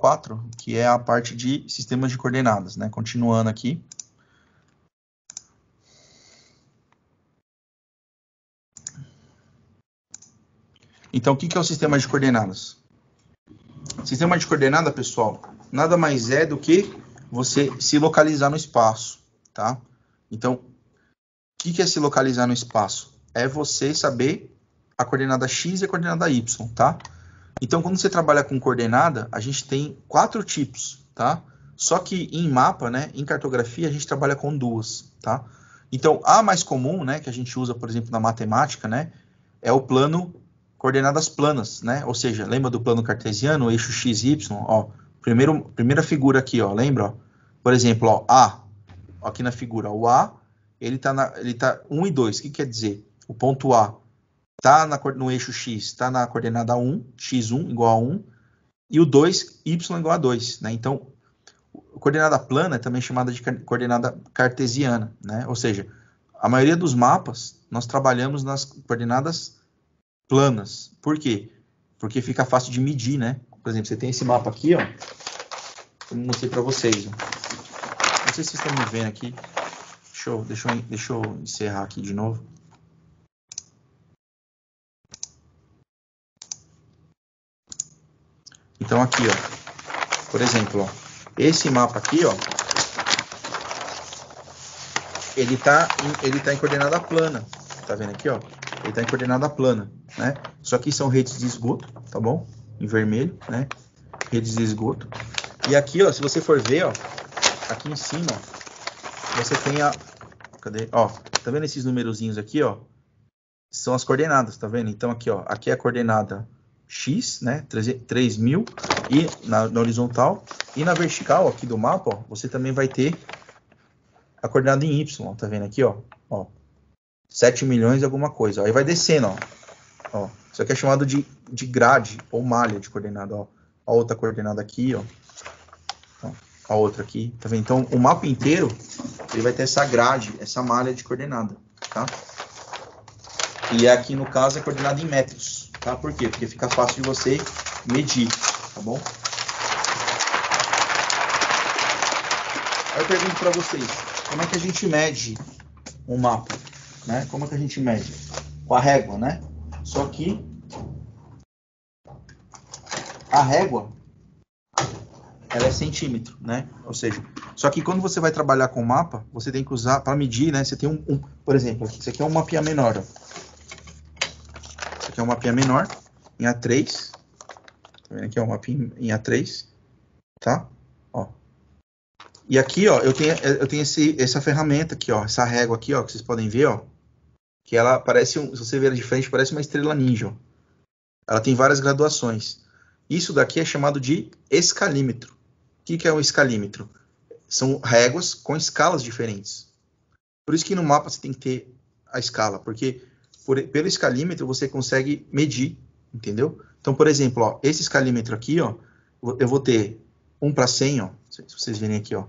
4, que é a parte de sistemas de coordenadas, né? Continuando aqui. Então, o que é o sistema de coordenadas? Sistema de coordenada, pessoal, nada mais é do que você se localizar no espaço, tá? Então, o que é se localizar no espaço? É você saber a coordenada x e a coordenada y, tá? Então, quando você trabalha com coordenada, a gente tem quatro tipos, tá? Só que em mapa, né, em cartografia, a gente trabalha com duas, tá? Então, a mais comum, né, que a gente usa, por exemplo, na matemática, né, é o plano coordenadas planas, né? Ou seja, lembra do plano cartesiano, eixo x, y, ó, primeiro, primeira figura aqui, ó, lembra, ó? Por exemplo, ó, A, aqui na figura, o A, ele tá na, ele tá 1 e 2. O que quer dizer? O ponto A está no eixo x, está na coordenada 1, x1 igual a 1, e o 2, y igual a 2. Né? Então, coordenada plana é também chamada de coordenada cartesiana, né? ou seja, a maioria dos mapas nós trabalhamos nas coordenadas planas. Por quê? Porque fica fácil de medir, né? Por exemplo, você tem esse mapa aqui, ó. Eu mostrei para vocês. Ó. Não sei se vocês estão me vendo aqui. Deixa eu, deixa, eu, deixa eu encerrar aqui de novo. Então aqui, ó, por exemplo, ó, esse mapa aqui, ó, ele está em, ele tá em coordenada plana, tá vendo aqui, ó? Ele está em coordenada plana, né? Só que são redes de esgoto, tá bom? Em vermelho, né? Redes de esgoto. E aqui, ó, se você for ver, ó, aqui em cima, ó, você tem a... Cadê? Ó, tá vendo esses numerozinhos aqui, ó? São as coordenadas, tá vendo? Então aqui, ó, aqui é a coordenada X, né, 3000 e na, na, horizontal e na vertical aqui do mapa, ó, você também vai ter a coordenada em Y, tá vendo aqui, ó, ó 7 milhões e alguma coisa. Ó, aí vai descendo, ó, ó. Isso aqui é chamado de, de grade ou malha de coordenada, ó. A outra coordenada aqui, ó. ó a outra aqui, tá vendo? Então, o mapa inteiro, ele vai ter essa grade, essa malha de coordenada, tá? E aqui, no caso, é coordenada em metros. Tá? Por quê? Porque fica fácil de você medir, tá bom? Aí eu pergunto para vocês, como é que a gente mede um mapa? Né? Como é que a gente mede? Com a régua, né? Só que a régua ela é centímetro, né? Ou seja, só que quando você vai trabalhar com o mapa, você tem que usar para medir, né? Você tem um, um, por exemplo, você isso aqui é um mapinha menor. Ó é um mapinha menor, em A3. Tá vendo aqui, ó, um mapinha em A3, tá? Ó. E aqui, ó, eu tenho, eu tenho esse, essa ferramenta aqui, ó, essa régua aqui, ó, que vocês podem ver, ó, que ela parece, um, se você ver de frente, parece uma estrela ninja, ó. Ela tem várias graduações. Isso daqui é chamado de escalímetro. O que, que é um escalímetro? São réguas com escalas diferentes. Por isso que no mapa você tem que ter a escala, porque por, pelo escalímetro, você consegue medir, entendeu? Então, por exemplo, ó, esse escalímetro aqui, ó, eu vou ter 1 para 100, ó, se vocês verem aqui, ó,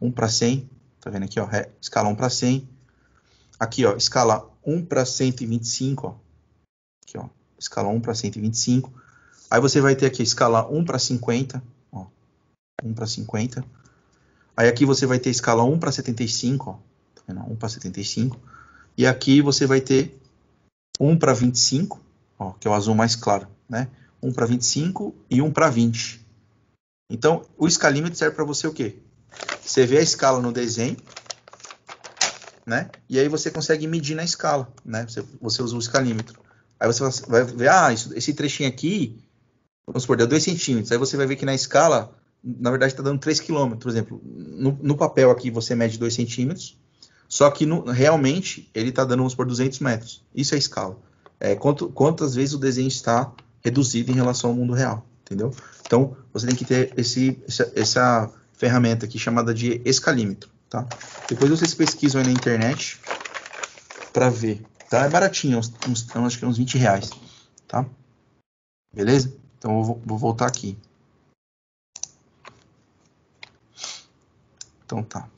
1 para 100, tá vendo aqui, ó, escala 1 para 100. Aqui, ó, escala 1 para 125, ó. Aqui, ó, escala 1 para 125. Aí você vai ter aqui escala 1 para 50, ó. 1 para 50. Aí aqui você vai ter escala 1 para 75, ó. Tá vendo? 1 para 75. E aqui você vai ter 1 para 25, ó, que é o azul mais claro, né? 1 para 25 e 1 para 20. Então, o escalímetro serve para você o quê? Você vê a escala no desenho, né? E aí você consegue medir na escala, né? Você, você usa o escalímetro. Aí você vai ver, ah, isso, esse trechinho aqui, vamos supor, deu 2 centímetros. Aí você vai ver que na escala, na verdade, está dando 3 quilômetros. Por exemplo, no, no papel aqui você mede 2 centímetros, só que no, realmente ele está dando, uns por 200 metros. Isso é escala. É, quanto, quantas vezes o desenho está reduzido em relação ao mundo real, entendeu? Então, você tem que ter esse, essa, essa ferramenta aqui chamada de escalímetro, tá? Depois vocês pesquisam aí na internet para ver, tá? É baratinho, uns, uns, acho que é uns 20 reais, tá? Beleza? Então, eu vou, vou voltar aqui. Então, tá.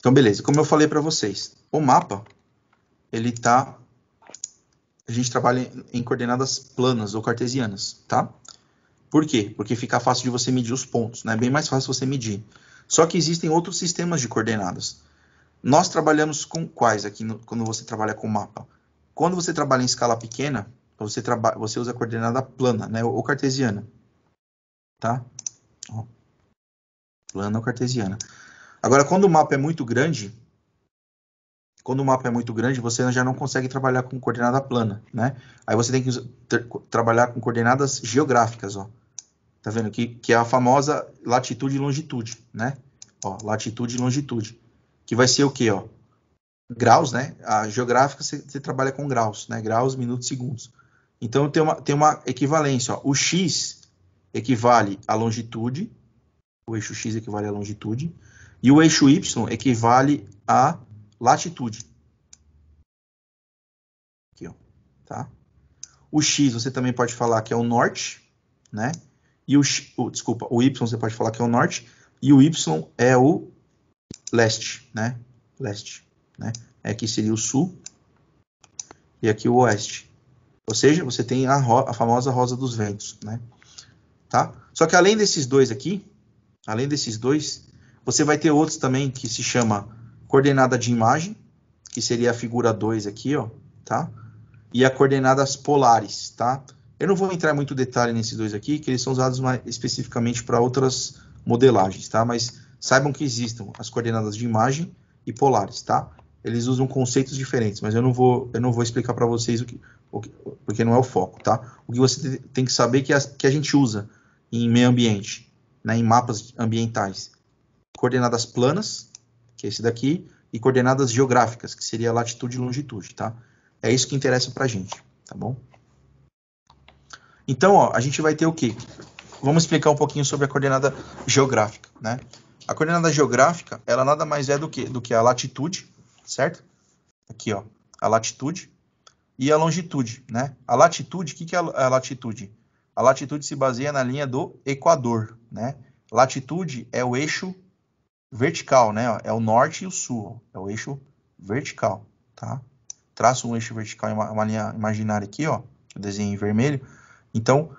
Então, beleza. Como eu falei para vocês, o mapa, ele tá... A gente trabalha em coordenadas planas ou cartesianas, tá? Por quê? Porque fica fácil de você medir os pontos, né? É bem mais fácil você medir. Só que existem outros sistemas de coordenadas. Nós trabalhamos com quais aqui no, quando você trabalha com mapa? Quando você trabalha em escala pequena, você, trabalha, você usa a coordenada plana, né? Ou cartesiana, tá? Ó. Plana ou cartesiana. Agora, quando o mapa é muito grande, quando o mapa é muito grande, você já não consegue trabalhar com coordenada plana, né? Aí você tem que trabalhar com coordenadas geográficas, ó. Tá vendo que que é a famosa latitude e longitude, né? Ó, latitude e longitude, que vai ser o quê, ó? Graus, né? A geográfica você, você trabalha com graus, né? Graus, minutos, segundos. Então tem uma tem uma equivalência, ó. O x equivale à longitude, o eixo x equivale à longitude e o eixo y equivale à latitude. Aqui, ó, tá? O x você também pode falar que é o norte, né? E o, o desculpa, o y você pode falar que é o norte e o y é o leste, né? Leste, né? Aqui é seria o sul e aqui o oeste. Ou seja, você tem a, a famosa rosa dos ventos, né? Tá? Só que além desses dois aqui, além desses dois, você vai ter outros também que se chama coordenada de imagem, que seria a figura 2 aqui, ó, tá? E a coordenadas polares, tá? Eu não vou entrar muito detalhe nesses dois aqui, que eles são usados mais especificamente para outras modelagens, tá? Mas saibam que existem as coordenadas de imagem e polares, tá? Eles usam conceitos diferentes, mas eu não vou, eu não vou explicar para vocês o que, o que, porque não é o foco, tá? O que você tem que saber é que a, que a gente usa em meio ambiente, né, em mapas ambientais, coordenadas planas, que é esse daqui, e coordenadas geográficas, que seria latitude e longitude, tá? É isso que interessa para a gente, tá bom? Então, ó, a gente vai ter o quê? Vamos explicar um pouquinho sobre a coordenada geográfica, né? A coordenada geográfica, ela nada mais é do que, do que a latitude, certo? Aqui, ó, a latitude e a longitude, né? A latitude, o que, que é a latitude? A latitude se baseia na linha do Equador, né? Latitude é o eixo vertical, né? É o norte e o sul, é o eixo vertical, tá? Traço um eixo vertical, uma, uma linha imaginária aqui, ó, desenho eu desenhei em vermelho. Então,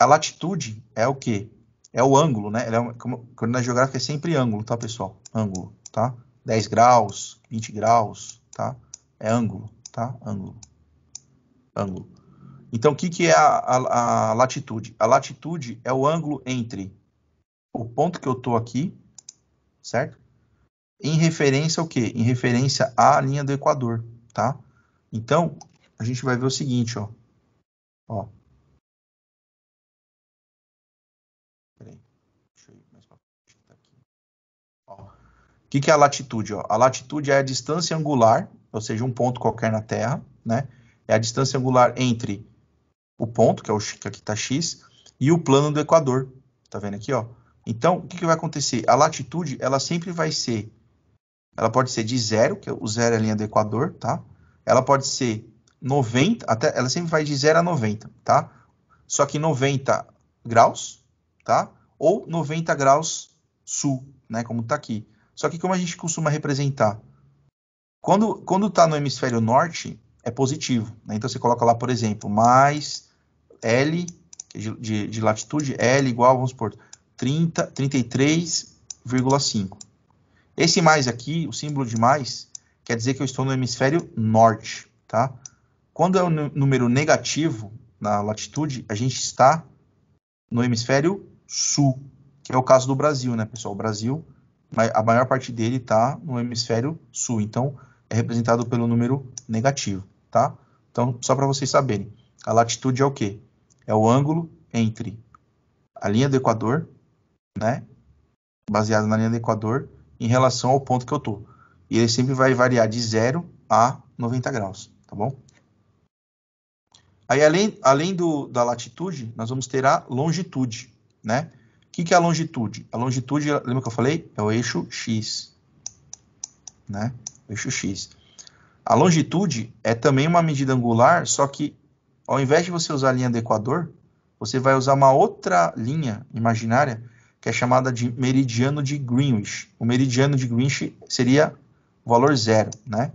a latitude é o quê? É o ângulo, né? Ela é uma, como, geográfica é sempre ângulo, tá, pessoal? Ângulo, tá? 10 graus, 20 graus, tá? É ângulo, tá? Ângulo. Ângulo. Então, o que, que é a, a, a latitude? A latitude é o ângulo entre o ponto que eu estou aqui certo? Em referência ao quê? Em referência à linha do Equador, tá? Então, a gente vai ver o seguinte, ó. Tá ó. O que, que é a latitude? Ó? A latitude é a distância angular, ou seja, um ponto qualquer na Terra, né? É a distância angular entre o ponto, que é o que aqui tá x, e o plano do Equador. Tá vendo aqui, ó? Então, o que, que, vai acontecer? A latitude, ela sempre vai ser, ela pode ser de zero, que é o zero é a linha do Equador, tá? Ela pode ser 90, até, ela sempre vai de zero a 90, tá? Só que 90 graus, tá? Ou 90 graus sul, né? Como tá aqui. Só que como a gente costuma representar? Quando, quando tá no hemisfério norte, é positivo, né? Então, você coloca lá, por exemplo, mais L é de, de, de latitude, L igual, vamos supor, 33,5. Esse mais aqui, o símbolo de mais, quer dizer que eu estou no hemisfério norte, tá? Quando é um número negativo na latitude, a gente está no hemisfério sul, que é o caso do Brasil, né, pessoal? O Brasil, a maior parte dele está no hemisfério sul, então é representado pelo número negativo, tá? Então, só para vocês saberem, a latitude é o quê? É o ângulo entre a linha do equador né? Baseado na linha do Equador, em relação ao ponto que eu tô. E ele sempre vai variar de 0 a 90 graus, tá bom? Aí, além, além do, da latitude, nós vamos ter a longitude, né? O que, que é a longitude? A longitude, lembra que eu falei? É o eixo X, né? O eixo X. A longitude é também uma medida angular, só que ao invés de você usar a linha do equador, você vai usar uma outra linha imaginária que é chamada de meridiano de Greenwich. O meridiano de Greenwich seria o valor zero, né?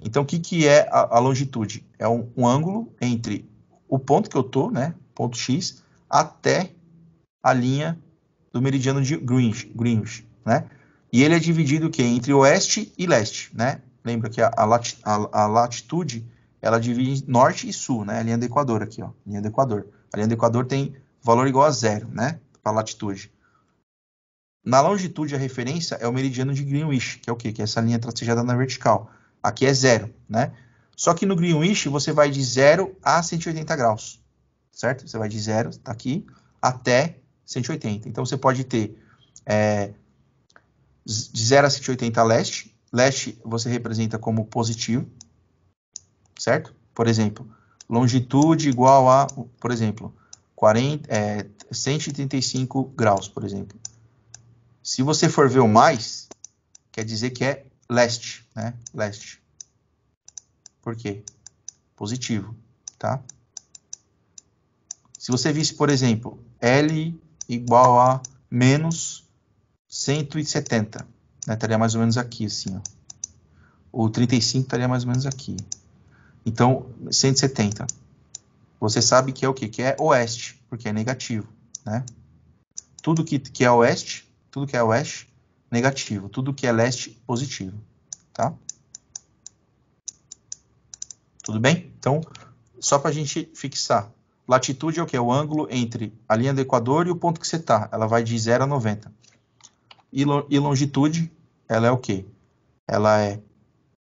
Então, o que, que é a, a longitude? É um, um, ângulo entre o ponto que eu estou, né, ponto X, até a linha do meridiano de Greenwich, Greenwich né? E ele é dividido o entre oeste e leste, né? Lembra que a, a, lati, a, latitude, ela divide norte e sul, né? A linha do Equador aqui, ó, linha do Equador. A linha do Equador tem valor igual a zero, né, para latitude. Na longitude, a referência é o meridiano de Greenwich, que é o quê? Que é essa linha tracejada na vertical. Aqui é zero, né? Só que no Greenwich você vai de 0 a 180 graus, certo? Você vai de 0, tá aqui, até 180. Então você pode ter é, de 0 a 180 leste. Leste você representa como positivo, certo? Por exemplo, longitude igual a, por exemplo, 40, é, 135 graus, por exemplo. Se você for ver o mais, quer dizer que é leste, né? Leste. Por quê? Positivo, tá? Se você visse, por exemplo, L igual a menos 170, né? Estaria mais ou menos aqui, assim, ó. O 35 estaria mais ou menos aqui. Então, 170. Você sabe que é o quê? Que é oeste, porque é negativo, né? Tudo que, que é oeste tudo que é oeste, negativo. Tudo que é leste, positivo. Tá? Tudo bem? Então, só para a gente fixar. Latitude é o que? É o ângulo entre a linha do equador e o ponto que você está. Ela vai de 0 a 90. E, lo e longitude, ela é o que? Ela é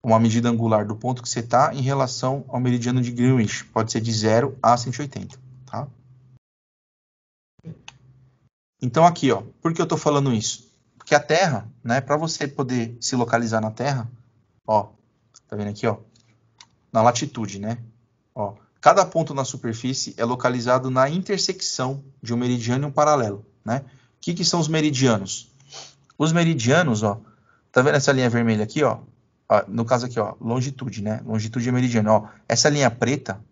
uma medida angular do ponto que você está em relação ao meridiano de Greenwich. Pode ser de 0 a 180. Tá? Então aqui, ó, por que eu estou falando isso? Porque a Terra, né, para você poder se localizar na Terra, ó, tá vendo aqui, ó, na latitude, né? Ó, cada ponto na superfície é localizado na intersecção de um meridiano e um paralelo, né? O que, que são os meridianos? Os meridianos, ó, tá vendo essa linha vermelha aqui, ó? ó no caso aqui, ó, longitude, né? Longitude é meridiano, ó. Essa linha preta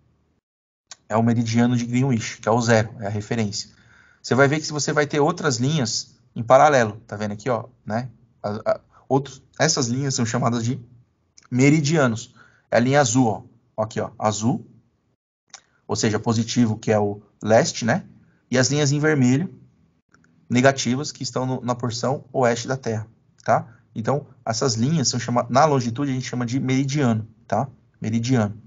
é o meridiano de Greenwich, que é o zero, é a referência. Você vai ver que você vai ter outras linhas em paralelo, tá vendo aqui, ó, né? A, a, outros, essas linhas são chamadas de meridianos. É a linha azul, ó, aqui, ó, azul, ou seja, positivo que é o leste, né? E as linhas em vermelho, negativas, que estão no, na porção oeste da Terra, tá? Então, essas linhas são chamadas, na longitude a gente chama de meridiano, tá? Meridiano.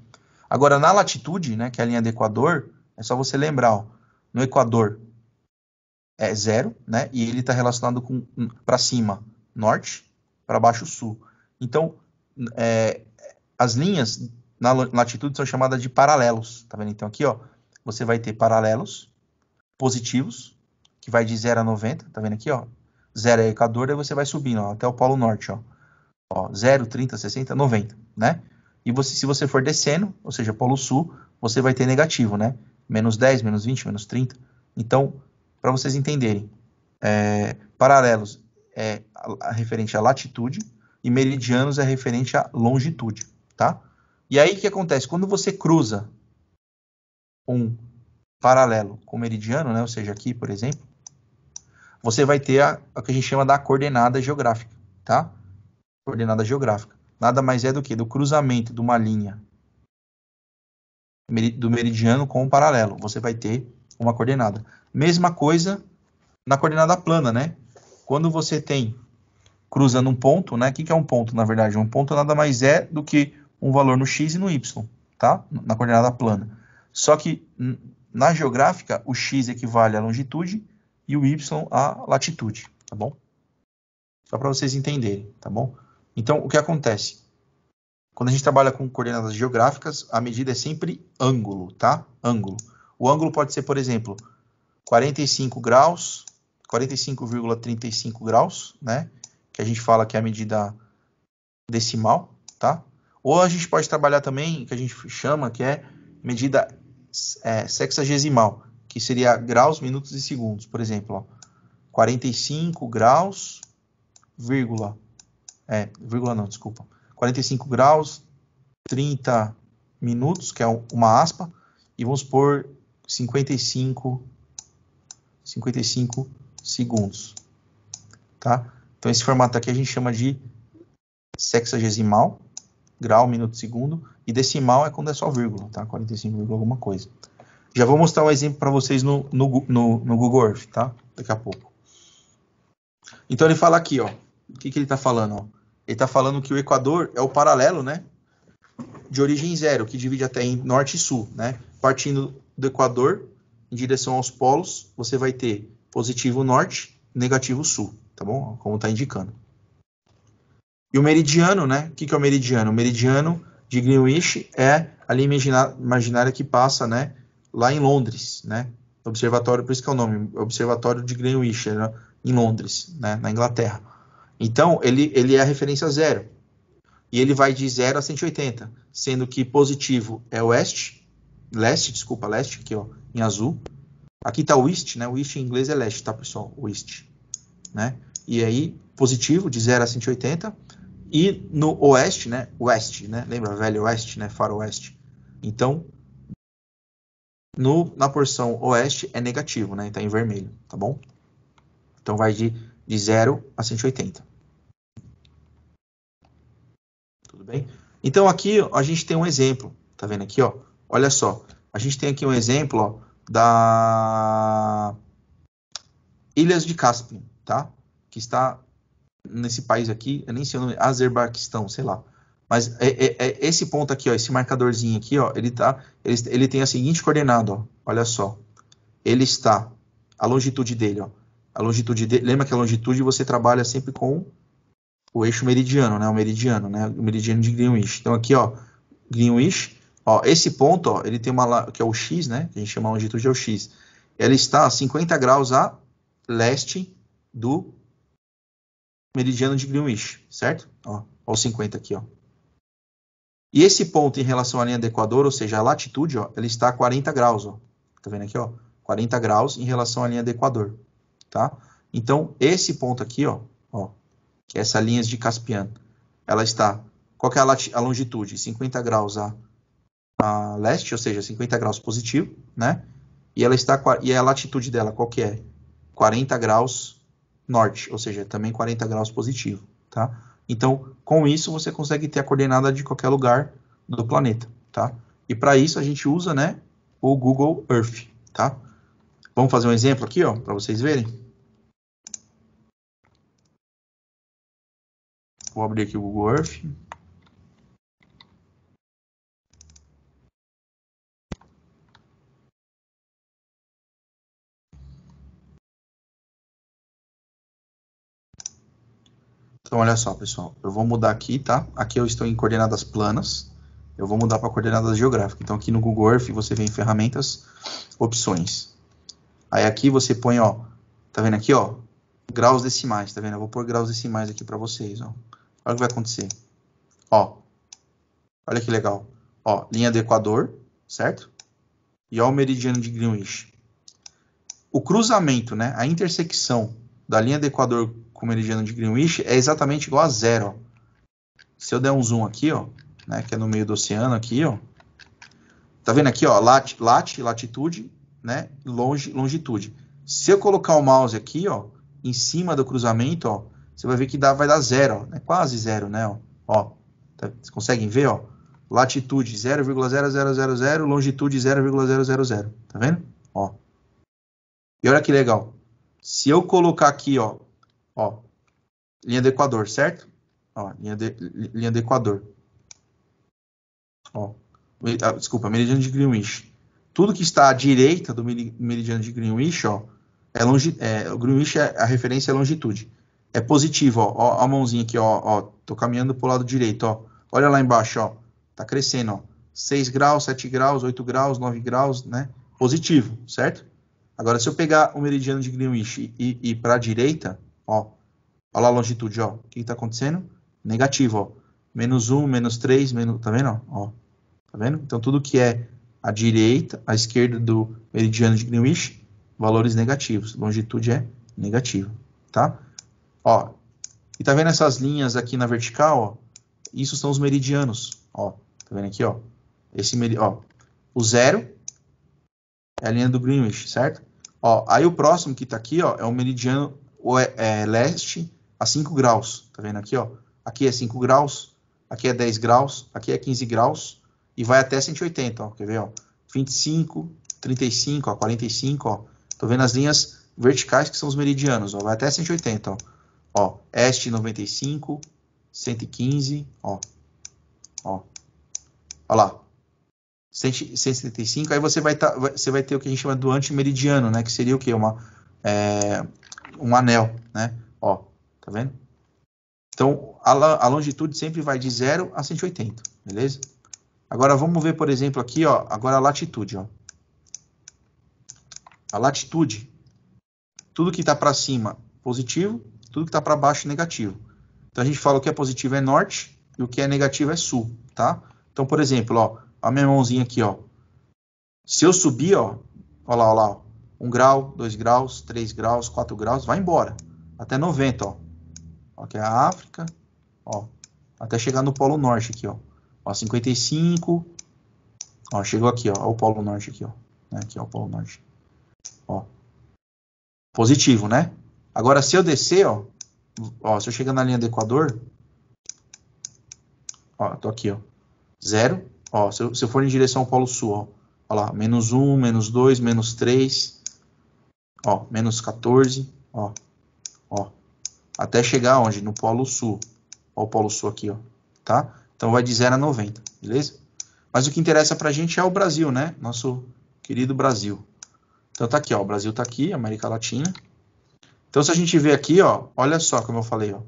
Agora, na latitude, né, que é a linha do Equador, é só você lembrar, ó, no Equador é zero, né? E ele está relacionado com para cima norte, para baixo sul. Então, é, as linhas na latitude são chamadas de paralelos, tá vendo? Então aqui, ó, você vai ter paralelos positivos, que vai de 0 a 90, tá vendo aqui, ó? 0 é Equador, aí você vai subindo, ó, até o Polo Norte, ó. ó 0, 30, 60, 90, né? E você, se você for descendo, ou seja, Polo Sul, você vai ter negativo, né? Menos 10, menos 20, menos 30. Então, para vocês entenderem. É, paralelos é referente à latitude e meridianos é referente à longitude, tá? E aí o que acontece? Quando você cruza um paralelo com meridiano, né, ou seja, aqui, por exemplo, você vai ter o que a gente chama da coordenada geográfica, tá? Coordenada geográfica. Nada mais é do que do cruzamento de uma linha do meridiano com o paralelo. Você vai ter uma coordenada. Mesma coisa na coordenada plana, né? Quando você tem cruzando um ponto, né? O que, é um ponto, na verdade? Um ponto nada mais é do que um valor no x e no y, tá? Na coordenada plana. Só que na geográfica, o x equivale à longitude e o y à latitude, tá bom? Só para vocês entenderem, tá bom? Então, o que acontece? Quando a gente trabalha com coordenadas geográficas, a medida é sempre ângulo, tá? Ângulo. O ângulo pode ser, por exemplo, 45 graus, 45,35 graus, né? Que a gente fala que é a medida decimal, tá? Ou a gente pode trabalhar também, que a gente chama que é medida é, sexagesimal, que seria graus, minutos e segundos. Por exemplo, ó, 45 graus, vírgula, é, vírgula não, desculpa. 45 graus, 30 minutos, que é uma aspa, e vamos por 55 55 segundos. Tá? Então, esse formato aqui a gente chama de sexagesimal, grau, minuto, segundo, e decimal é quando é só vírgula, tá? 45, alguma coisa. Já vou mostrar um exemplo para vocês no, no, no, no, Google Earth, tá? Daqui a pouco. Então, ele fala aqui, ó. O que, que ele está falando? Ó? Ele está falando que o Equador é o paralelo, né? De origem zero, que divide até em norte e sul, né? Partindo do Equador, em direção aos polos, você vai ter positivo norte, negativo sul, tá bom? Como está indicando. E o meridiano, né? O que, que é o meridiano? O meridiano de Greenwich é a linha imaginária que passa, né? Lá em Londres, né? Observatório, por isso que é o nome, Observatório de Greenwich, né, em Londres, né? Na Inglaterra. Então, ele, ele é a referência zero. E ele vai de 0 a 180, sendo que positivo é oeste, leste, desculpa, leste, aqui, ó, em azul. Aqui está o East, né? O East em inglês é leste, tá, pessoal? O East, né? E aí, positivo, de 0 a 180. E no oeste, né? West, né? Lembra, velho oeste, né? Faroeste. Então, no, na porção oeste é negativo, né? Está em vermelho, tá bom? Então, vai de, de 0 a 180. Tudo bem? Então, aqui a gente tem um exemplo. Tá vendo aqui, ó? Olha só. A gente tem aqui um exemplo ó, da Ilhas de Caspian, tá? Que está nesse país aqui, eu nem sei o nome, Azerbaquistão, sei lá. Mas é, é, é esse ponto aqui, ó, esse marcadorzinho aqui, ó, ele, tá, ele, ele tem a seguinte coordenada, ó, olha só. Ele está, a longitude dele, ó, a longitude dele, lembra que a longitude você trabalha sempre com o eixo meridiano, né, o meridiano, né, o meridiano de Greenwich. Então aqui, ó, Greenwich, Ó, esse ponto, ó, ele tem uma que é o X, né? Que a gente chama longitude é o X. Ela está a 50 graus a leste do meridiano de Greenwich, certo? Ó, ó, 50 aqui, ó. E esse ponto em relação à linha do Equador, ou seja, a latitude, ó, ela está a 40 graus, ó. Tá vendo aqui, ó? 40 graus em relação à linha do Equador, tá? Então, esse ponto aqui, ó, ó, que é essa linha de Caspiano, ela está, qual que é a, a longitude? 50 graus a a leste, ou seja, 50 graus positivo, né? E ela está e a latitude dela qual que é? 40 graus norte, ou seja, também 40 graus positivo, tá? Então, com isso você consegue ter a coordenada de qualquer lugar do planeta, tá? E para isso a gente usa, né, o Google Earth, tá? Vamos fazer um exemplo aqui, ó, para vocês verem. Vou abrir aqui o Google Earth. Então, olha só, pessoal. Eu vou mudar aqui, tá? Aqui eu estou em coordenadas planas. Eu vou mudar para coordenadas geográficas. Então, aqui no Google Earth, você vem em ferramentas, opções. Aí aqui você põe, ó, tá vendo aqui, ó, graus decimais, tá vendo? Eu vou pôr graus decimais aqui para vocês, ó. Olha o que vai acontecer. Ó, olha que legal. Ó, linha do Equador, certo? E ó o meridiano de Greenwich. O cruzamento, né, a intersecção da linha do Equador com o meridiano de Greenwich é exatamente igual a zero. Se eu der um zoom aqui, ó, né, que é no meio do oceano aqui, ó, tá vendo aqui, ó, lat, lat latitude, né, longe, longitude. Se eu colocar o mouse aqui, ó, em cima do cruzamento, ó, você vai ver que dá, vai dar zero, ó, né, quase zero, né, ó, ó tá, vocês conseguem ver, ó, latitude 0,0000, longitude 0,000, tá vendo? Ó. E olha que legal. Se eu colocar aqui, ó, Ó, linha do Equador, certo? Ó, linha, de, linha do Equador. Ó, ah, desculpa, meridiano de Greenwich. Tudo que está à direita do meridiano de Greenwich, ó, é longe, é, o Greenwich é a referência é longitude. É positivo, ó, ó a mãozinha aqui, ó, ó, tô caminhando pro lado direito, ó. Olha lá embaixo, ó, tá crescendo, ó. 6 graus, 7 graus, 8 graus, 9 graus, né? Positivo, certo? Agora, se eu pegar o meridiano de Greenwich e, ir e para a direita, Ó, olha lá a longitude, ó. O que está acontecendo? Negativo, ó. Menos 1, menos 3, menos... Tá vendo? Ó, tá vendo? Então, tudo que é à direita, à esquerda do meridiano de Greenwich, valores negativos. Longitude é negativa, tá? Ó, e tá vendo essas linhas aqui na vertical, ó? Isso são os meridianos, ó. Tá vendo aqui, ó? Esse meri ó, o zero é a linha do Greenwich, certo? Ó, aí o próximo que tá aqui, ó, é o meridiano é, é, leste a 5 graus. Tá vendo aqui, ó? Aqui é 5 graus, aqui é 10 graus, aqui é 15 graus e vai até 180, ó. Quer ver, ó? 25, 35, ó, 45, ó. Tô vendo as linhas verticais que são os meridianos, ó. Vai até 180, ó. Ó, este 95, 115, ó. Ó. Ó lá. 175, aí você vai, tá, você vai ter o que a gente chama do antimeridiano, né? Que seria o quê? Uma, é, um anel, né? Ó, tá vendo? Então, a, a longitude sempre vai de 0 a 180, beleza? Agora, vamos ver, por exemplo, aqui, ó, agora a latitude, ó. A latitude, tudo que está para cima, positivo, tudo que está para baixo, negativo. Então, a gente fala o que é positivo é norte e o que é negativo é sul, tá? Então, por exemplo, ó, a minha mãozinha aqui, ó. Se eu subir, ó, ó lá, ó lá, ó, 1 grau, 2 graus, 3 graus, 4 graus, vai embora. Até 90, ó. Aqui é a África, ó. Até chegar no Polo Norte aqui, ó. Ó, 55. Ó, chegou aqui, ó. o Polo Norte aqui, ó. Né, aqui, ó, o Polo Norte. Ó. Positivo, né? Agora, se eu descer, ó. Ó, se eu chegar na linha do Equador. Ó, tô aqui, ó. Zero. Ó, se eu, se eu for em direção ao Polo Sul, ó. Ó lá, menos 1, menos 2, menos 3 ó, menos 14, ó, ó, até chegar onde? No polo sul. Ó o polo sul aqui, ó, tá? Então vai de 0 a 90, beleza? Mas o que interessa pra gente é o Brasil, né? Nosso querido Brasil. Então tá aqui, ó, o Brasil tá aqui, América Latina. Então se a gente ver aqui, ó, olha só como eu falei, ó.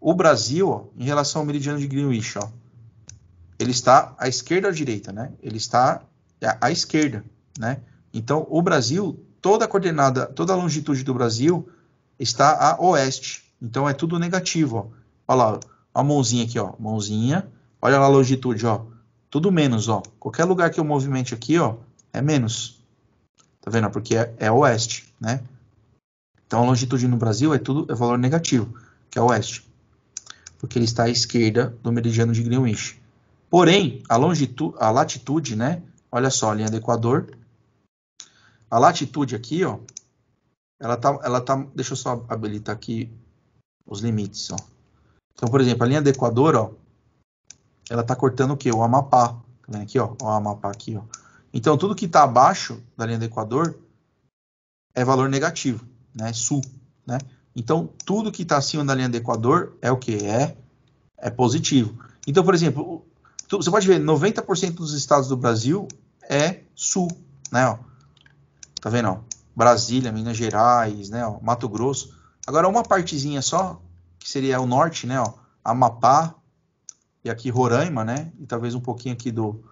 O Brasil, ó, em relação ao meridiano de Greenwich, ó, ele está à esquerda ou à direita, né? Ele está à esquerda, né? Então o Brasil toda a coordenada, toda a longitude do Brasil está a oeste. Então é tudo negativo, ó. Olha lá, a mãozinha aqui, ó, mãozinha. Olha lá a longitude, ó. Tudo menos, ó. Qualquer lugar que eu movimente aqui, ó, é menos. Tá vendo? Porque é, é oeste, né? Então a longitude no Brasil é tudo é valor negativo, que é oeste. Porque ele está à esquerda do meridiano de Greenwich. Porém, a longitude, a latitude, né? Olha só, a linha do Equador a latitude aqui, ó, ela tá, ela tá, deixa eu só habilitar aqui os limites, ó. Então, por exemplo, a linha do Equador, ó, ela tá cortando o quê? O Amapá, tá vendo aqui, ó, o Amapá aqui, ó. Então, tudo que tá abaixo da linha do Equador é valor negativo, né? Sul, né? Então, tudo que está acima da linha do Equador é o que? É, é positivo. Então, por exemplo, você pode ver, 90% dos estados do Brasil é sul, né? Ó. Tá vendo? Ó? Brasília, Minas Gerais, né? Ó, Mato Grosso. Agora uma partezinha só, que seria o norte, né? Ó, Amapá e aqui Roraima, né? E talvez um pouquinho aqui do,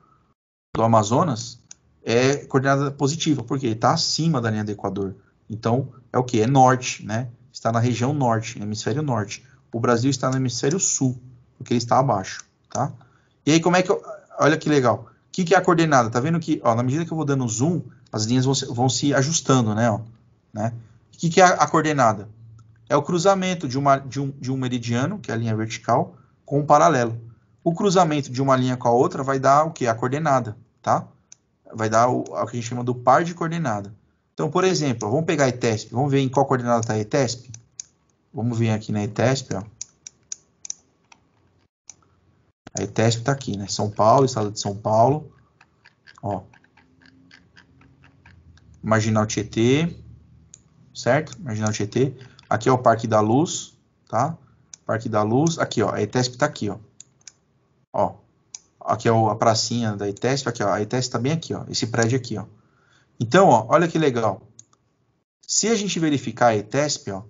do Amazonas, é coordenada positiva, porque está acima da linha do Equador. Então, é o que? É norte, né? Está na região norte, hemisfério norte. O Brasil está no hemisfério sul, porque ele está abaixo, tá? E aí, como é que eu... Olha que legal. O que, que é a coordenada? Tá vendo que, ó, na medida que eu vou dando zoom, as linhas vão se, vão se ajustando, né? Ó, né? O que, que é a, a, coordenada? É o cruzamento de, uma, de, um, de um meridiano, que é a linha vertical, com um paralelo. O cruzamento de uma linha com a outra vai dar o que? A coordenada, tá? Vai dar o, o que a gente chama do par de coordenada. Então, por exemplo, ó, vamos pegar a ETESP, vamos ver em qual coordenada está a ETESP. Vamos vir aqui na ETESP, ó. A ETESP está aqui, né? São Paulo, estado de São Paulo. Ó, Marginal Tietê, certo? Marginal Tietê. Aqui é o Parque da Luz, tá? Parque da Luz, aqui, ó, a ETESP tá aqui, ó. Ó, aqui é a pracinha da ETESP, aqui, ó, a ETESP tá bem aqui, ó, esse prédio aqui, ó. Então, ó, olha que legal. Se a gente verificar a ETESP, ó,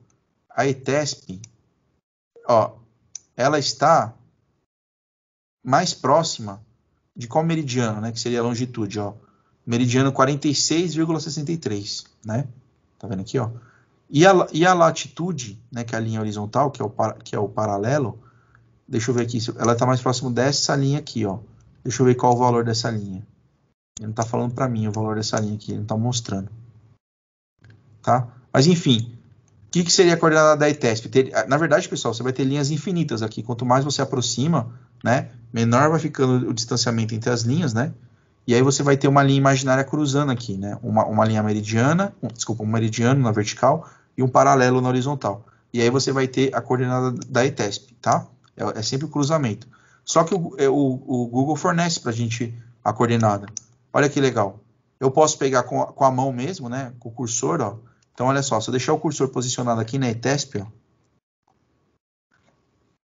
a ETESP, ó, ela está mais próxima de qual meridiano, né, que seria a longitude, ó meridiano 46,63, né? Tá vendo aqui, ó? E a, e a latitude, né, que é a linha horizontal, que é o, que é o paralelo, deixa eu ver aqui, ela está mais próximo dessa linha aqui, ó. Deixa eu ver qual o valor dessa linha. Ele não está falando para mim o valor dessa linha aqui, ele não está mostrando. Tá? Mas enfim, o que, que, seria a coordenada da ETESP? Ter, na verdade, pessoal, você vai ter linhas infinitas aqui. Quanto mais você aproxima, né, menor vai ficando o distanciamento entre as linhas, né? E aí você vai ter uma linha imaginária cruzando aqui, né? Uma, uma linha meridiana, um, desculpa, um meridiano na vertical e um paralelo na horizontal. E aí você vai ter a coordenada da ETESP, tá? É, é sempre o cruzamento. Só que o, é, o, o Google fornece para a gente a coordenada. Olha que legal. Eu posso pegar com a, com a, mão mesmo, né? Com o cursor, ó. Então, olha só, se eu deixar o cursor posicionado aqui na ETESP, ó,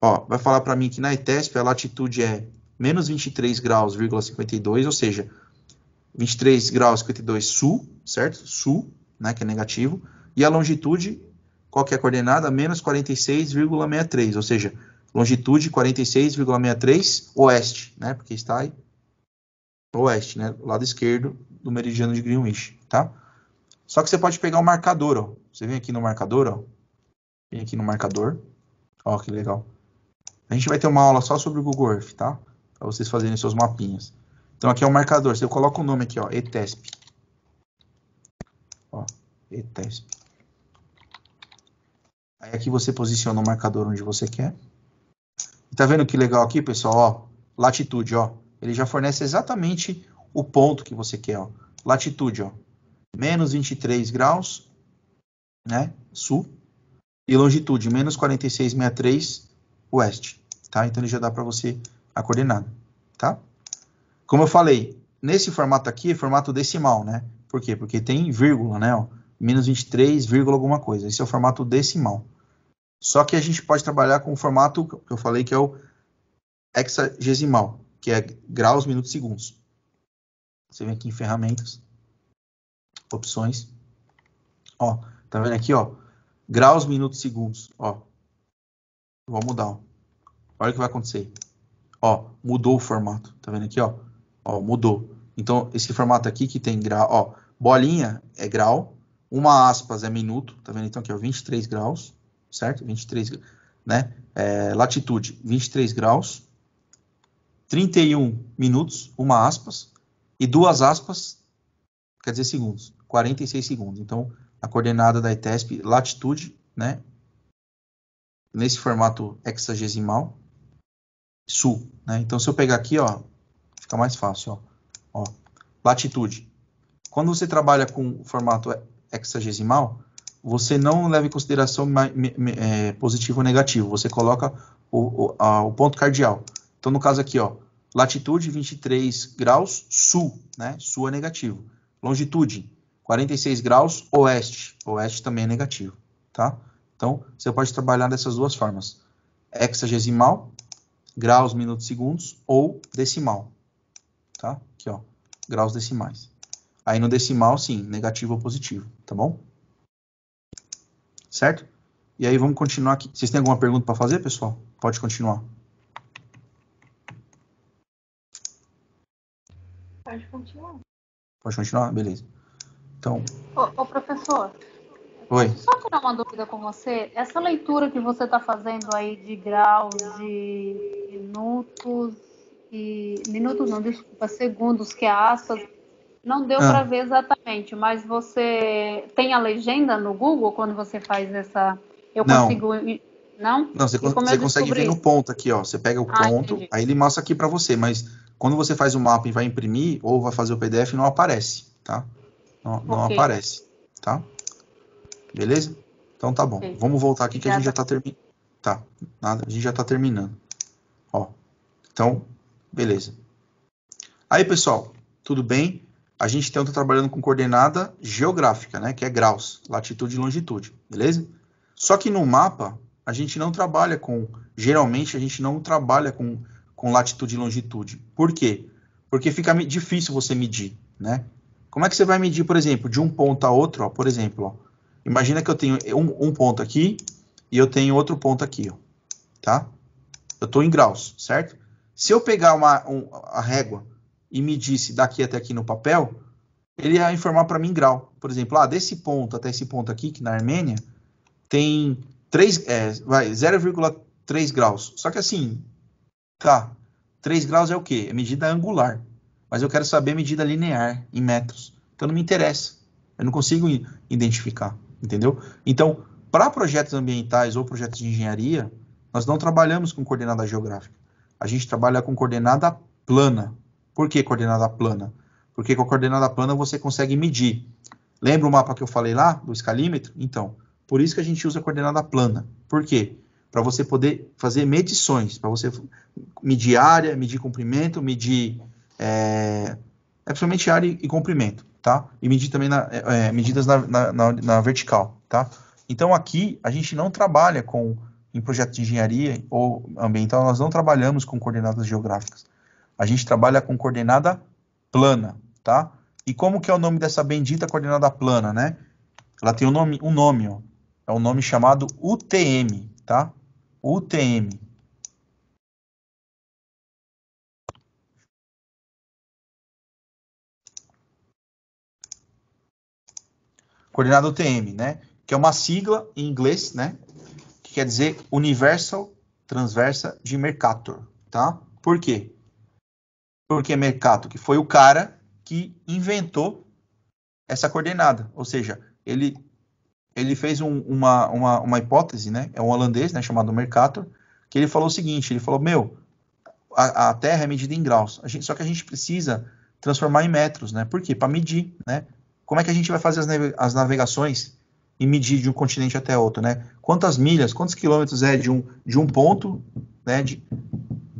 ó vai falar para mim que na ETESP a latitude é menos 23 graus, 52, ou seja, 23 graus 52 sul, certo? Sul, né, que é negativo, e a longitude, qual que é a coordenada? Menos 46,63, ou seja, longitude 46,63 oeste, né, porque está aí oeste, né, lado esquerdo do meridiano de Greenwich, tá? Só que você pode pegar o um marcador, ó. Você vem aqui no marcador, ó. Vem aqui no marcador. Ó, que legal. A gente vai ter uma aula só sobre o Google Earth, tá? para vocês fazerem seus mapinhas. Então aqui é o marcador, se eu coloco o nome aqui, ó, ETESP. Ó, ETESP. Aí aqui você posiciona o marcador onde você quer. E tá vendo que legal aqui, pessoal, ó, latitude, ó. Ele já fornece exatamente o ponto que você quer, ó. Latitude, ó. Menos 23 graus, né, sul. E longitude, menos 46,63 oeste, tá? Então ele já dá para você a coordenada, tá? Como eu falei, nesse formato aqui formato decimal, né? Por quê? Porque tem vírgula, né? Ó, menos 23, vírgula alguma coisa. Esse é o formato decimal. Só que a gente pode trabalhar com o formato que eu falei que é o hexagesimal, que é graus, minutos, segundos. Você vem aqui em ferramentas, opções. Ó, tá vendo aqui, ó? Graus, minutos, segundos, ó. Vou mudar, ó. Olha o que vai acontecer. Ó, mudou o formato. Tá vendo aqui, ó? Ó, mudou. Então, esse formato aqui que tem grau, ó, bolinha é grau, uma aspas é minuto, tá vendo? Então, aqui, ó, 23 graus, certo? 23, né? É, latitude, 23 graus, 31 minutos, uma aspas, e duas aspas, quer dizer segundos, 46 segundos. Então, a coordenada da ITESP, latitude, né? Nesse formato hexagesimal, sul. Né? Então, se eu pegar aqui, ó, fica mais fácil. Ó, ó, latitude. Quando você trabalha com o formato hexagesimal, você não leva em consideração é, positivo ou negativo. Você coloca o, o, a, o, ponto cardial. Então, no caso aqui, ó, latitude 23 graus sul, né? Sul é negativo. Longitude 46 graus oeste. Oeste também é negativo, tá? Então, você pode trabalhar dessas duas formas. Hexagesimal graus, minutos, segundos ou decimal. Tá? Aqui, ó, graus decimais. Aí no decimal, sim, negativo ou positivo, tá bom? Certo? E aí vamos continuar aqui. Vocês têm alguma pergunta para fazer, pessoal? Pode continuar. Pode continuar. Pode continuar? Beleza. Então... Ô, ô professor. Oi. Só tirar uma dúvida com você. Essa leitura que você está fazendo aí de graus, de minutos e. Minutos não, desculpa, segundos, que é aspas. Não deu ah. para ver exatamente, mas você tem a legenda no Google quando você faz essa. Eu não. consigo. Não? Não, você, você consegue ver isso? no ponto aqui, ó. Você pega o ah, ponto, aí ele mostra aqui para você, mas quando você faz o mapa e vai imprimir ou vai fazer o PDF, não aparece, tá? Não, não okay. aparece, tá? Beleza? Então tá bom. Okay. Vamos voltar aqui que Obrigada. a gente já tá terminando. Tá, nada, a gente já tá terminando. Então, beleza. Aí, pessoal, tudo bem? A gente então está trabalhando com coordenada geográfica, né, que é graus, latitude e longitude, beleza? Só que no mapa, a gente não trabalha com, geralmente a gente não trabalha com, com latitude e longitude. Por quê? Porque fica difícil você medir, né? Como é que você vai medir, por exemplo, de um ponto a outro, ó, por exemplo, ó, imagina que eu tenho um, um ponto aqui e eu tenho outro ponto aqui, ó, tá? Eu estou em graus, certo? Se eu pegar uma, um, a régua e me disse daqui até aqui no papel, ele ia informar para mim grau. Por exemplo, ah, desse ponto até esse ponto aqui, que na Armênia, tem é, 0,3 graus. Só que assim, tá, 3 graus é o quê? É medida angular. Mas eu quero saber medida linear em metros. Então não me interessa. Eu não consigo identificar, entendeu? Então, para projetos ambientais ou projetos de engenharia, nós não trabalhamos com coordenada geográfica a gente trabalha com coordenada plana. Por que coordenada plana? Porque com a coordenada plana você consegue medir. Lembra o mapa que eu falei lá, do escalímetro? Então, por isso que a gente usa a coordenada plana. Por quê? Para você poder fazer medições, para você medir área, medir comprimento, medir. É, é principalmente área e, comprimento, tá? E medir também na, é, é medidas na, na, na vertical, tá? Então aqui a gente não trabalha com em projetos de engenharia ou ambiental, nós não trabalhamos com coordenadas geográficas. A gente trabalha com coordenada plana, tá? E como que é o nome dessa bendita coordenada plana, né? Ela tem um nome, um nome, ó. É um nome chamado UTM, tá? UTM. Coordenada UTM, né? Que é uma sigla em inglês, né? quer dizer Universal Transversa de Mercator, tá? Por quê? Porque Mercator, que foi o cara que inventou essa coordenada, ou seja, ele ele fez um, uma, uma, uma hipótese, né? É um holandês, né? Chamado Mercator, que ele falou o seguinte: ele falou, meu, a, a Terra é medida em graus, gente, só que a gente precisa transformar em metros, né? Por quê? Para medir, né? Como é que a gente vai fazer as, as navegações e medir de um continente até outro, né? Quantas milhas, quantos quilômetros é de um, de um ponto, né, de,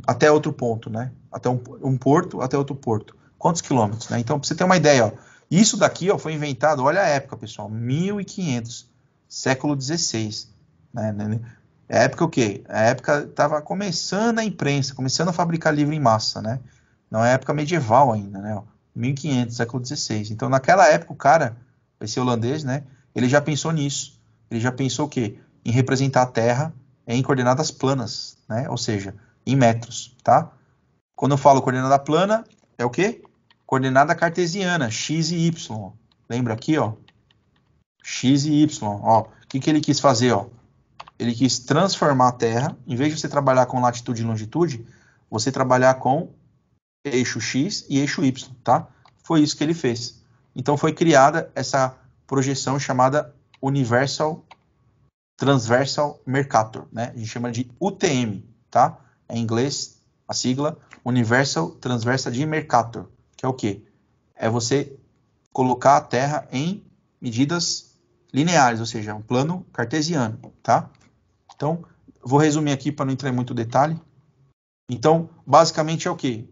até outro ponto, né? Até um, um, porto, até outro porto. Quantos quilômetros, né? Então, pra você ter uma ideia, ó, isso daqui ó, foi inventado, olha a época, pessoal, 1500, século XVI, né, né? né é a época o quê? A é época estava começando a imprensa, começando a fabricar livro em massa, né? Não é época medieval ainda, né? 1500, século XVI. Então, naquela época, o cara, esse holandês, né? Ele já pensou nisso. Ele já pensou o quê? Em representar a Terra em coordenadas planas, né? Ou seja, em metros, tá? Quando eu falo coordenada plana, é o quê? Coordenada cartesiana, x e y. Lembra aqui, ó? X e y, ó. O que, que ele quis fazer, ó? Ele quis transformar a Terra, em vez de você trabalhar com latitude e longitude, você trabalhar com eixo x e eixo y, tá? Foi isso que ele fez. Então foi criada essa projeção chamada Universal Transversal Mercator, né? A gente chama de UTM, tá? É em inglês, a sigla Universal Transversal de Mercator, que é o quê? É você colocar a Terra em medidas lineares, ou seja, um plano cartesiano, tá? Então, vou resumir aqui para não entrar em muito detalhe. Então, basicamente é o quê?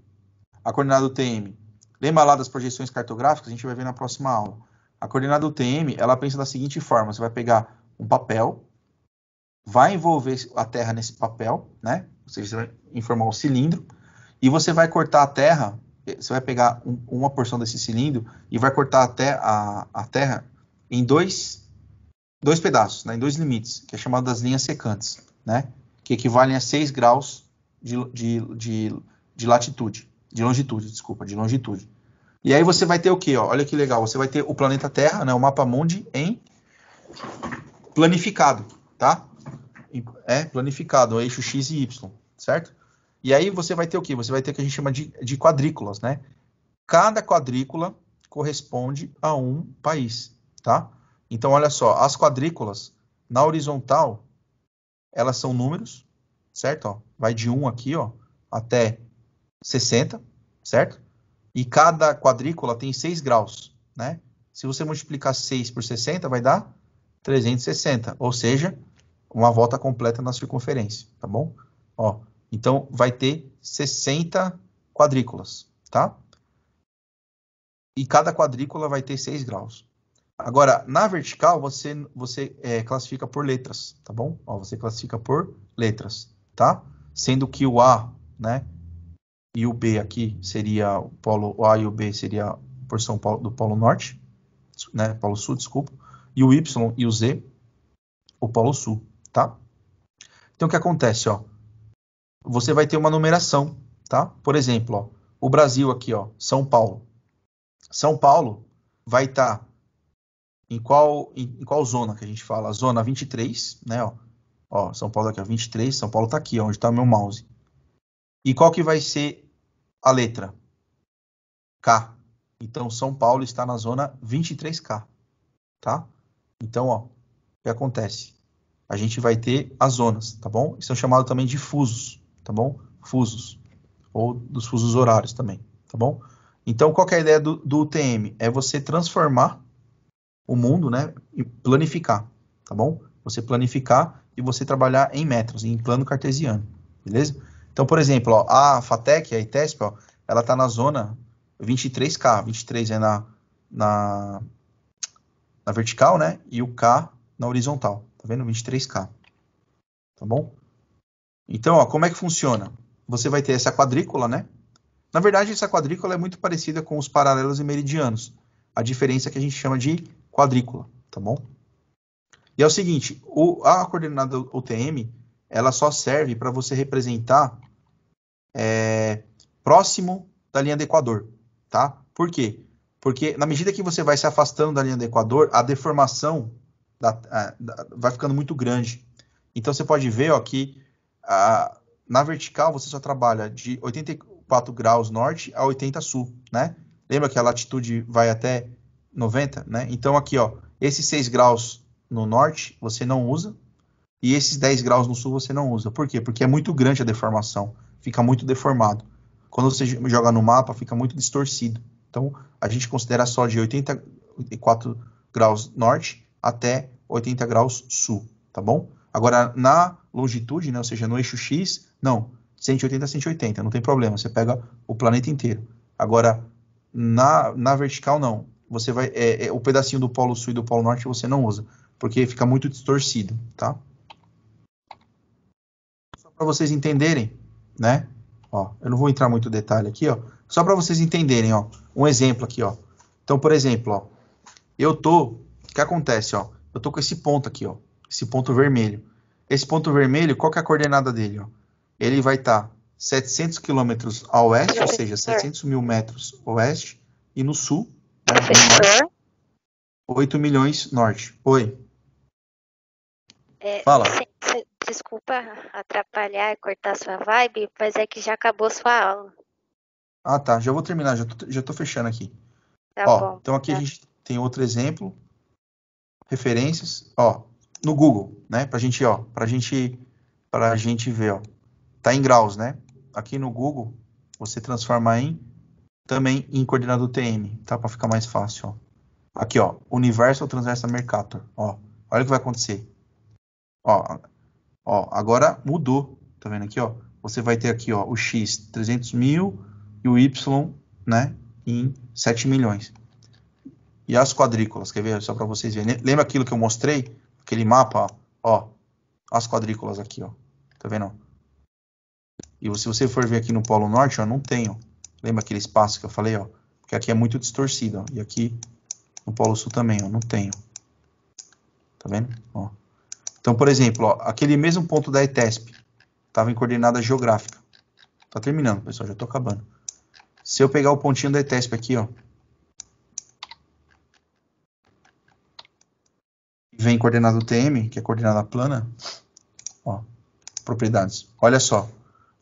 A coordenada UTM. Lembra lá das projeções cartográficas? A gente vai ver na próxima aula. A coordenada UTM, ela pensa da seguinte forma, você vai pegar um papel, vai envolver a terra nesse papel, né? Ou seja, você vai informar o cilindro, e você vai cortar a terra, você vai pegar um, uma porção desse cilindro e vai cortar até a, a terra em dois, dois pedaços, né? em dois limites, que é chamado das linhas secantes, né? que equivalem a 6 graus de, de, de, de latitude, de longitude, desculpa, de longitude. E aí você vai ter o quê? Ó? Olha que legal, você vai ter o planeta Terra, né, o mapa mundi em planificado, tá? É planificado, o eixo x e y, certo? E aí você vai ter o quê? Você vai ter o que a gente chama de, de quadrículas, né? Cada quadrícula corresponde a um país, tá? Então, olha só, as quadrículas na horizontal, elas são números, certo? Ó, vai de 1 aqui, ó, até 60, certo? E cada quadrícula tem 6 graus, né? Se você multiplicar 6 por 60, vai dar 360, ou seja, uma volta completa na circunferência, tá bom? Ó, então, vai ter 60 quadrículas, tá? E cada quadrícula vai ter 6 graus. Agora, na vertical, você, você é, classifica por letras, tá bom? Ó, você classifica por letras, tá? Sendo que o A, né, e o B aqui seria o polo o A e o B seria a porção do polo norte, né, polo sul, desculpa, e o Y e o Z, o polo sul, tá? Então o que acontece, ó? Você vai ter uma numeração, tá? Por exemplo, ó, o Brasil aqui, ó, São Paulo. São Paulo vai estar tá em qual em, em, qual zona que a gente fala? Zona 23, né, ó. Ó, São Paulo tá aqui, ó, 23, São Paulo tá aqui, ó, onde tá meu mouse. E qual que vai ser a letra K. Então, São Paulo está na zona 23K, tá? Então, ó, o que acontece? A gente vai ter as zonas, tá bom? São é chamados também de fusos, tá bom? Fusos, ou dos fusos horários também, tá bom? Então, qual é a ideia do, do UTM? É você transformar o mundo, né? E planificar, tá bom? Você planificar e você trabalhar em metros, em plano cartesiano, beleza? Então, por exemplo, ó, a Fatec, a ITESP, ó, ela está na zona 23K, 23 é na, na, na vertical, né? E o K na horizontal, tá vendo? 23K, tá bom? Então, ó, como é que funciona? Você vai ter essa quadrícula, né? Na verdade, essa quadrícula é muito parecida com os paralelos e meridianos. A diferença é que a gente chama de quadrícula, tá bom? E é o seguinte, o, a coordenada UTM, ela só serve para você representar é, próximo da linha do equador, tá? Por quê? Porque na medida que você vai se afastando da linha do equador, a deformação da, a, da, vai ficando muito grande. Então você pode ver ó, que a, na vertical você só trabalha de 84 graus norte a 80 sul, né? Lembra que a latitude vai até 90, né? Então aqui, ó, esses 6 graus no norte você não usa, e esses 10 graus no sul você não usa. Por quê? Porque é muito grande a deformação, fica muito deformado. Quando você joga no mapa, fica muito distorcido. Então, a gente considera só de 84 graus norte até 80 graus sul, tá bom? Agora, na longitude, né, ou seja, no eixo X, não. 180 a 180, não tem problema, você pega o planeta inteiro. Agora, na, na vertical, não. Você vai, é, é, o pedacinho do polo sul e do polo norte você não usa, porque fica muito distorcido, tá? para vocês entenderem, né? Ó, eu não vou entrar muito detalhe aqui, ó. Só para vocês entenderem, ó. Um exemplo aqui, ó. Então, por exemplo, ó. Eu tô, o que acontece, ó? Eu tô com esse ponto aqui, ó. Esse ponto vermelho. Esse ponto vermelho, qual que é a coordenada dele, ó? Ele vai estar tá 700 quilômetros a oeste, ou seja, 700 mil metros oeste, e no sul, né, 8 milhões norte. Oi. É, Fala desculpa atrapalhar e cortar sua vibe, mas é que já acabou sua aula. Ah, tá. Já vou terminar, já tô, já tô fechando aqui. Tá Ó, bom. Então aqui tá. a gente tem outro exemplo. Referências. Ó, no Google, né? Pra gente, ó, pra gente, pra gente ver, ó. Tá em graus, né? Aqui no Google, você transforma em também em coordenado TM, tá? Para ficar mais fácil, ó. Aqui, ó, Universal Transversa Mercator, ó. Olha o que vai acontecer. Ó, Ó, agora mudou, tá vendo aqui, ó? Você vai ter aqui, ó, o X 300 mil e o Y, né, em 7 milhões. E as quadrículas, quer ver? Só para vocês verem. Lembra aquilo que eu mostrei? Aquele mapa, ó, as quadrículas aqui, ó. Tá vendo? E se você for ver aqui no Polo Norte, ó, não tem, ó. Lembra aquele espaço que eu falei, ó? Porque aqui é muito distorcido, ó. E aqui no Polo Sul também, ó, não tem, Tá vendo? Ó. Então, por exemplo, ó, aquele mesmo ponto da ETESP estava em coordenada geográfica. Tá terminando, pessoal, já estou acabando. Se eu pegar o pontinho da ETESP aqui, ó, vem coordenada UTM, que é coordenada plana, ó, propriedades. Olha só,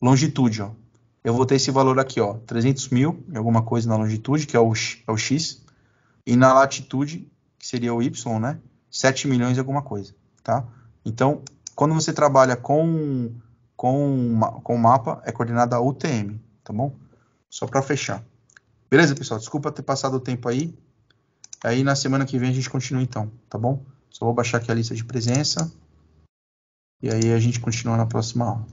longitude, ó. Eu vou ter esse valor aqui, ó, 300 mil, alguma coisa na longitude, que é o, é o X, e na latitude, que seria o Y, né, 7 milhões alguma coisa, tá? Então, quando você trabalha com, com, com mapa, é coordenada UTM, tá bom? Só para fechar. Beleza, pessoal? Desculpa ter passado o tempo aí. Aí na semana que vem a gente continua então, tá bom? Só vou baixar aqui a lista de presença. E aí a gente continua na próxima aula.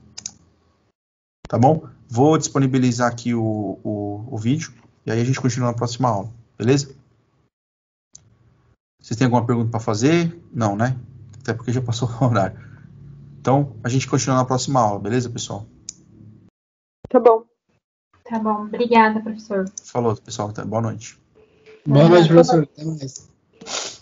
Tá bom? Vou disponibilizar aqui o, o, o vídeo. E aí a gente continua na próxima aula. Beleza? Vocês têm alguma pergunta para fazer? Não, né? Até porque já passou o horário. Então, a gente continua na próxima aula, beleza, pessoal? Tá bom. Tá bom. Obrigada, professor. Falou, pessoal. Boa noite. Boa noite, professor. Até mais.